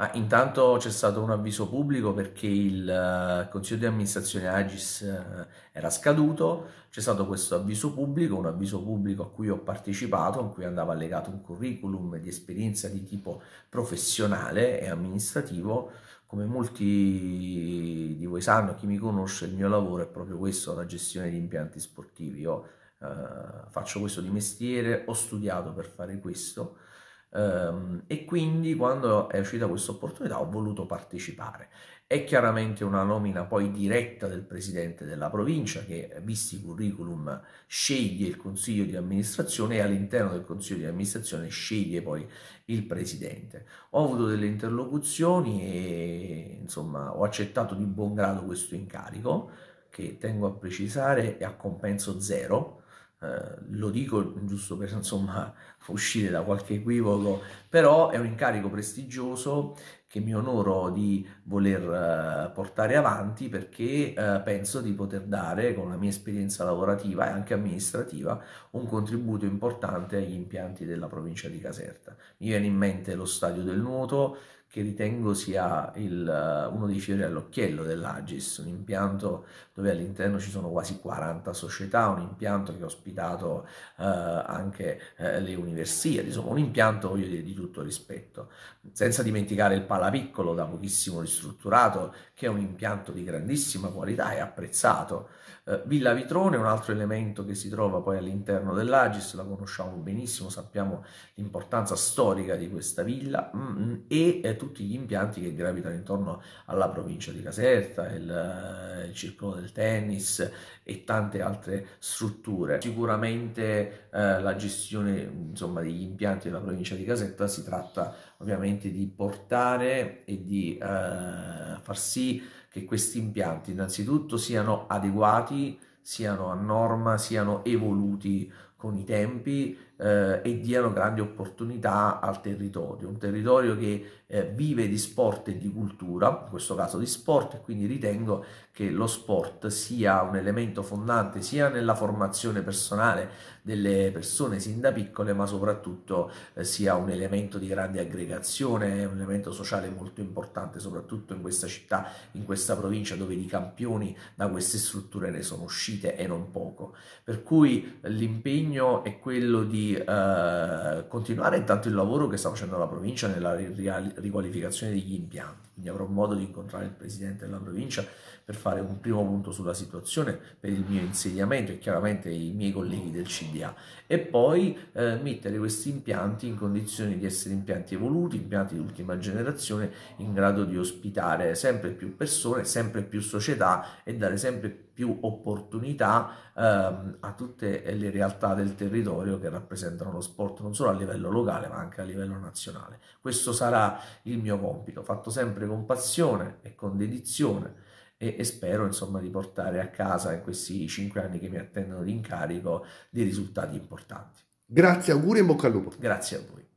Ah, intanto c'è stato un avviso pubblico perché il eh, consiglio di amministrazione Agis eh, era scaduto, c'è stato questo avviso pubblico, un avviso pubblico a cui ho partecipato, in cui andava allegato un curriculum di esperienza di tipo professionale e amministrativo. Come molti di voi sanno, chi mi conosce, il mio lavoro è proprio questo, la gestione di impianti sportivi. Io eh, faccio questo di mestiere, ho studiato per fare questo Ehm, e quindi quando è uscita questa opportunità ho voluto partecipare. È chiaramente una nomina poi diretta del presidente della provincia che, visti i curriculum, sceglie il consiglio di amministrazione e all'interno del consiglio di amministrazione sceglie poi il presidente. Ho avuto delle interlocuzioni e insomma ho accettato di buon grado questo incarico che tengo a precisare è a compenso zero eh, lo dico giusto per insomma uscire da qualche equivoco, però è un incarico prestigioso che mi onoro di voler eh, portare avanti perché eh, penso di poter dare con la mia esperienza lavorativa e anche amministrativa un contributo importante agli impianti della provincia di Caserta. Mi viene in mente lo stadio del nuoto che ritengo sia il, eh, uno dei fiori all'occhiello dell'Agis, un impianto dove all'interno ci sono quasi 40 società, un impianto che ha ospitato eh, anche eh, le università, insomma un impianto dire, di tutto rispetto, senza dimenticare il parco Pala Piccolo, da pochissimo ristrutturato, che è un impianto di grandissima qualità e apprezzato. Eh, Villa Vitrone è un altro elemento che si trova poi all'interno dell'Agis, la conosciamo benissimo, sappiamo l'importanza storica di questa villa mm, e eh, tutti gli impianti che gravitano intorno alla provincia di Caserta, il, eh, il circolo del tennis e tante altre strutture. Sicuramente eh, la gestione insomma, degli impianti della provincia di Caserta si tratta ovviamente di portare fare è di eh, far sì che questi impianti innanzitutto siano adeguati, siano a norma, siano evoluti con i tempi eh, e diano grandi opportunità al territorio, un territorio che eh, vive di sport e di cultura, in questo caso di sport, e quindi ritengo che lo sport sia un elemento fondante sia nella formazione personale delle persone sin da piccole, ma soprattutto eh, sia un elemento di grande aggregazione, un elemento sociale molto importante, soprattutto in questa città, in questa provincia dove i campioni da queste strutture ne sono uscite e non poco. Per cui eh, l'impegno impegno è quello di eh, continuare intanto il lavoro che sta facendo la provincia nella riqualificazione degli impianti, quindi avrò modo di incontrare il presidente della provincia per fare un primo punto sulla situazione per il mio insediamento e chiaramente i miei colleghi del CDA e poi eh, mettere questi impianti in condizioni di essere impianti evoluti, impianti di ultima generazione in grado di ospitare sempre più persone, sempre più società e dare sempre più più opportunità ehm, a tutte le realtà del territorio che rappresentano lo sport non solo a livello locale ma anche a livello nazionale. Questo sarà il mio compito, fatto sempre con passione e con dedizione e, e spero insomma di portare a casa in questi cinque anni che mi attendono di incarico dei risultati importanti. Grazie, auguri e bocca al lupo. Grazie a voi.